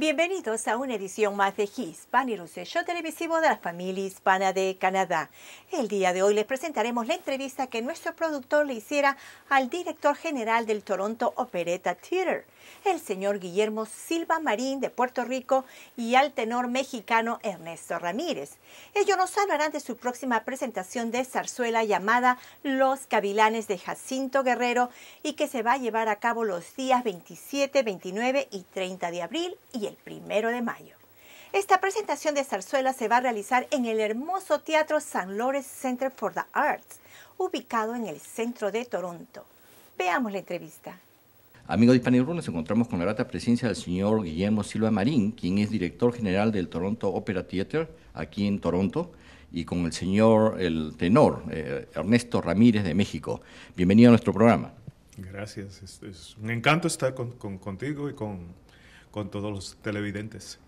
Bienvenidos a una edición más de Hispan y show televisivo de la familia hispana de Canadá. El día de hoy les presentaremos la entrevista que nuestro productor le hiciera al director general del Toronto Operetta Theatre el señor Guillermo Silva Marín de Puerto Rico y al tenor mexicano Ernesto Ramírez. Ellos nos hablarán de su próxima presentación de zarzuela llamada Los Cavilanes de Jacinto Guerrero y que se va a llevar a cabo los días 27, 29 y 30 de abril y el primero de mayo. Esta presentación de zarzuela se va a realizar en el hermoso Teatro San Lawrence Center for the Arts, ubicado en el centro de Toronto. Veamos la entrevista. Amigos de Hispanic nos encontramos con la grata presencia del señor Guillermo Silva Marín, quien es director general del Toronto Opera Theatre, aquí en Toronto, y con el señor, el tenor, eh, Ernesto Ramírez de México. Bienvenido a nuestro programa. Gracias, es, un encanto estar contigo y con, con todos los televidentes.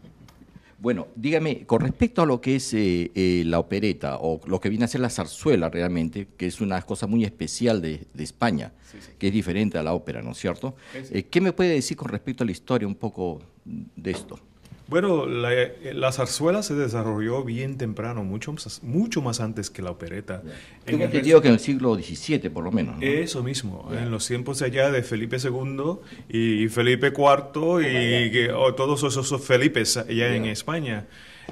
Bueno, dígame, con respecto a lo que es eh, eh, la opereta o lo que viene a ser la zarzuela realmente, que es una cosa muy especial de, España, que es diferente a la ópera, ¿no es cierto? Eh, ¿Qué me puede decir con respecto a la historia un poco de esto? Bueno, la, zarzuela se desarrolló bien temprano, mucho, mucho más antes que la opereta. que en el siglo XVII, por lo menos. Eso mismo, en los tiempos allá de Felipe II y Felipe IV y todos esos Felipes allá en España.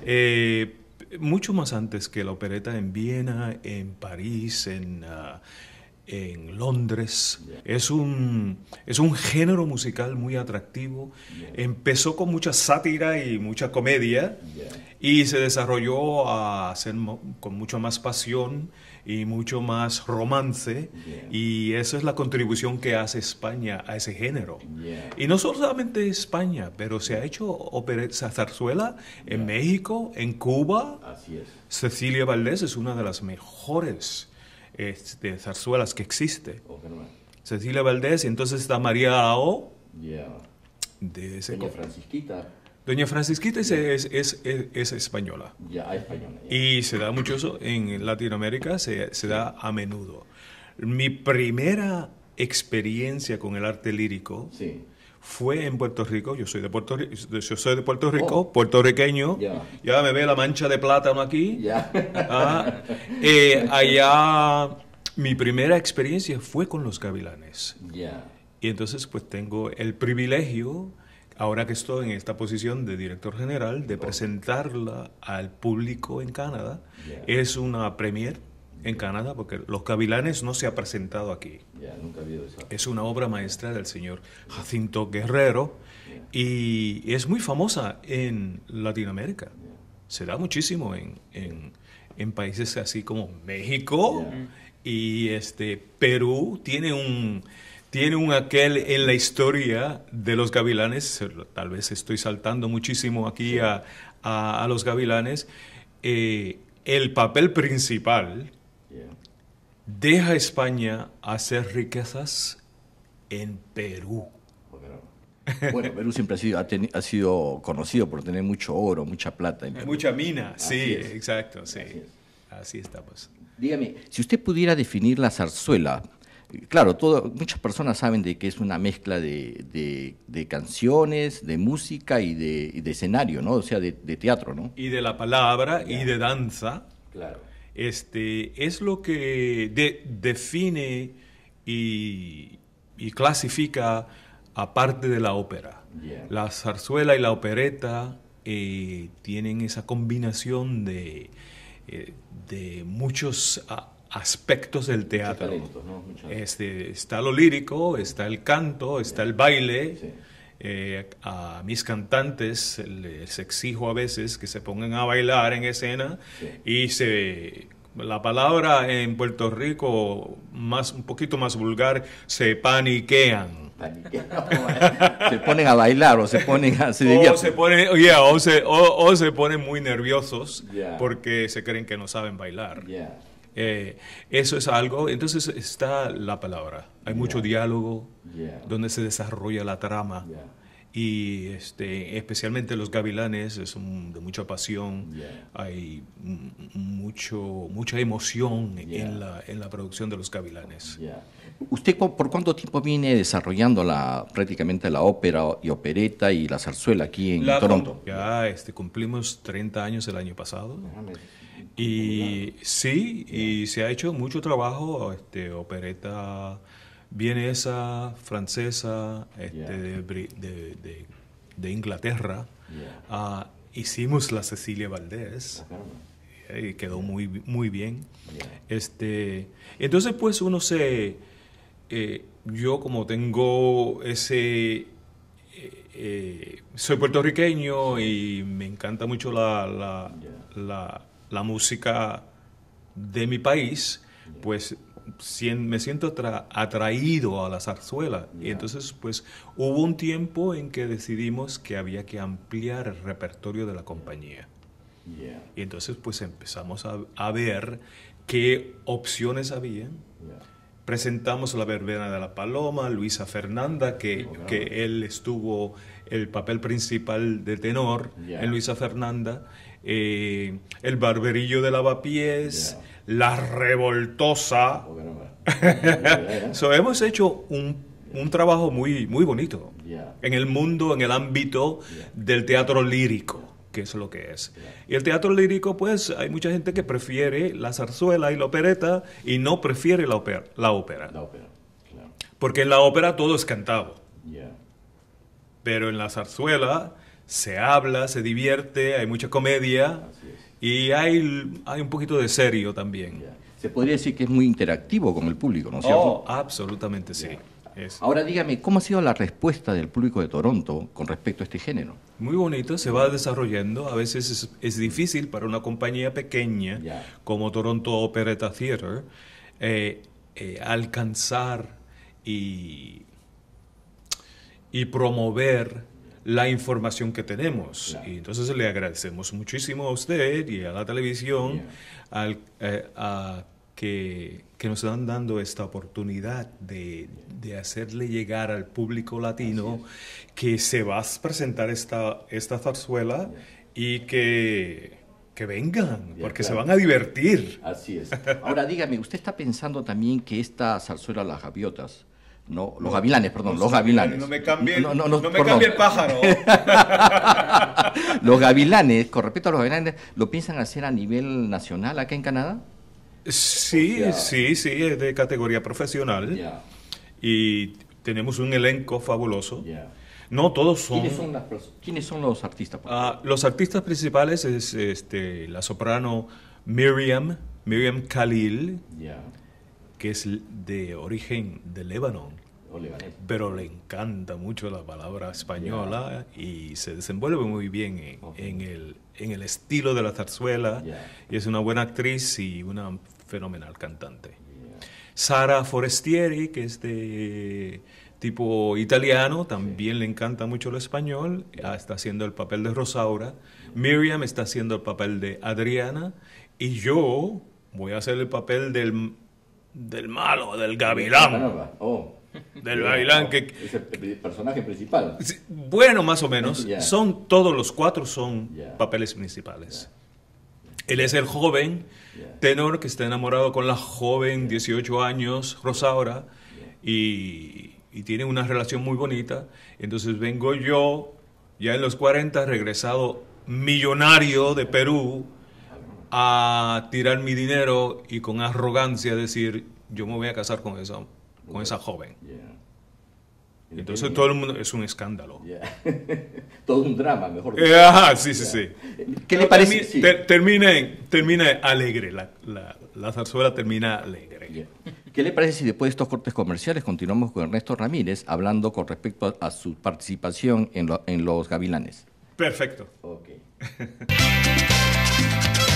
Eh, mucho más antes que la opereta en Viena, en París, en, ah, en Londres. Es un, es un género musical muy atractivo. Empezó con mucha sátira y mucha comedia y se desarrolló a ser con mucho más pasión y mucho más romance y esa es la contribución que hace España a ese género. Y no solamente España, pero se ha hecho ópera zarzuela en México, en Cuba. Así es. Cecilia Valdés es una de las mejores este, de zarzuelas que existe. Cecilia Valdés, y entonces está María O. De ese Doña Francisquita. Doña Francisquita es, es, es, española. Ya, española. Y se da mucho eso en Latinoamérica, se, se da a menudo. Mi primera experiencia con el arte lírico sí fue en Puerto Rico, yo soy de Puerto, yo soy de Puerto oh. Rico, puertorriqueño, ya me ve la mancha de plátano aquí. Ah, eh, allá mi primera experiencia fue con los gavilanes. Y entonces pues tengo el privilegio, ahora que estoy en esta posición de director general, de oh. presentarla al público en Canadá. Es una premier en Canadá, porque Los gavilanes no se ha presentado aquí. Es una obra maestra del señor Jacinto Guerrero y es muy famosa en Latinoamérica. Se da muchísimo en, en, países así como México y este, Perú. Tiene un, tiene un aquel en la historia de los gavilanes. Tal vez estoy saltando muchísimo aquí a, a, los gavilanes. Eh, el papel principal Deja España hacer riquezas en Perú. Bueno, Perú siempre ha sido, ha, sido conocido por tener mucho oro, mucha plata. Mucha mina, sí, exacto, sí. Así, estamos. Pues. Dígame, si usted pudiera definir la zarzuela, claro, todo, muchas personas saben de que es una mezcla de, canciones, de música y de, escenario, ¿no? O sea, de, teatro, ¿no? Y de la palabra y de danza. Claro este, es lo que define y, clasifica a parte de la ópera. La zarzuela y la opereta eh, tienen esa combinación de, eh, muchos aspectos del teatro. Este, está lo lírico, está el canto, está el baile. Eh, a mis cantantes les exijo a veces que se pongan a bailar en escena y se la palabra en Puerto Rico más un poquito más vulgar se paniquean. se ponen a bailar o se ponen así o, se muy nerviosos porque se creen que no saben bailar. Eh, eso es algo, entonces está la palabra. Hay mucho diálogo donde se desarrolla la trama. Y este, especialmente los gavilanes es de mucha pasión, hay mucho, mucha emoción en la, producción de los gavilanes. ¿Usted por cuánto tiempo viene desarrollando la, prácticamente la ópera y opereta y la zarzuela aquí en Toronto? Ya este, cumplimos 30 años el año pasado. Y sí, y se ha hecho mucho trabajo, este, opereta vienesa, francesa, este, de, de, Inglaterra. Ah, hicimos la Cecilia Valdés y quedó muy, muy bien. Este, entonces, pues uno se... Eh, yo como tengo ese... Eh, eh, soy puertorriqueño y me encanta mucho la la música de mi país, pues me siento atraído a la zarzuela. Y entonces, pues, hubo un tiempo en que decidimos que había que ampliar el repertorio de la compañía. Y entonces, pues, empezamos a, ver qué opciones había. Presentamos La Verbena de la Paloma, Luisa Fernanda, que, oh, que él estuvo el papel principal de tenor en Luisa Fernanda. Eh, el barberillo de lavapiés, la revoltosa. hemos hecho un, un, trabajo muy, muy bonito en el mundo, en el ámbito del teatro lírico que es lo que es. Y el teatro lírico, pues hay mucha gente que prefiere la zarzuela y la opereta y no prefiere la ópera. La ópera, Porque en la ópera todo es cantado. Pero en la zarzuela se habla, se divierte, hay mucha comedia y hay, un poquito de serio también. Se podría decir que es muy interactivo con el público, ¿no es cierto? Oh, absolutamente sí. Ahora dígame, ¿cómo ha sido la respuesta del público de Toronto con respecto a este género? Muy bonito, se va desarrollando. A veces es, difícil para una compañía pequeña como Toronto Operetta Theatre eh, eh, alcanzar y, y promover la información que tenemos. Y entonces le agradecemos muchísimo a usted y a la televisión eh, que, nos están dando esta oportunidad de, hacerle llegar al público latino que se va a presentar esta, esta zarzuela y que, vengan, porque se van a divertir. Así es. Ahora dígame, ¿usted está pensando también que esta zarzuela Las Gaviotas no, los gavilanes, perdón, los gavilanes. No me cambie, el pájaro. los gavilanes, con respecto a los gavilanes, ¿lo piensan hacer a nivel nacional acá en Canadá? Sí, sí, sí, es de categoría profesional. Y tenemos un elenco fabuloso. No todos son. ¿Quiénes son, los artistas? Ah, los artistas principales es este, la soprano Miriam, Miriam Khalil, que es de origen de Líbano. Pero le encanta mucho la palabra española y se desenvuelve muy bien en, el, en el estilo de la zarzuela. Y es una buena actriz y una fenomenal cantante. Sara Forestieri, que es de tipo italiano, también le encanta mucho el español, ah, está haciendo el papel de Rosaura, Miriam está haciendo el papel de Adriana y yo voy a hacer el papel del, del malo, del gavilán. Oh. Del bailán que... Es el personaje principal. Bueno, más o menos. Son todos los cuatro son papeles principales. Él es el joven tenor que está enamorado con la joven, 18 años, Rosaura, y, tiene una relación muy bonita. Entonces vengo yo, ya en los 40, regresado millonario de Perú, a tirar mi dinero y con arrogancia decir, yo me voy a casar con esa con pues, esa joven. Entonces todo el mundo es un escándalo. todo un drama, mejor dicho. sí, sí, sí. ¿Qué le parece? termina, alegre, la, la, zarzuela termina alegre. ¿Qué le parece si después de estos cortes comerciales continuamos con Ernesto Ramírez hablando con respecto a, su participación en, en Los Gavilanes? Perfecto. Ok.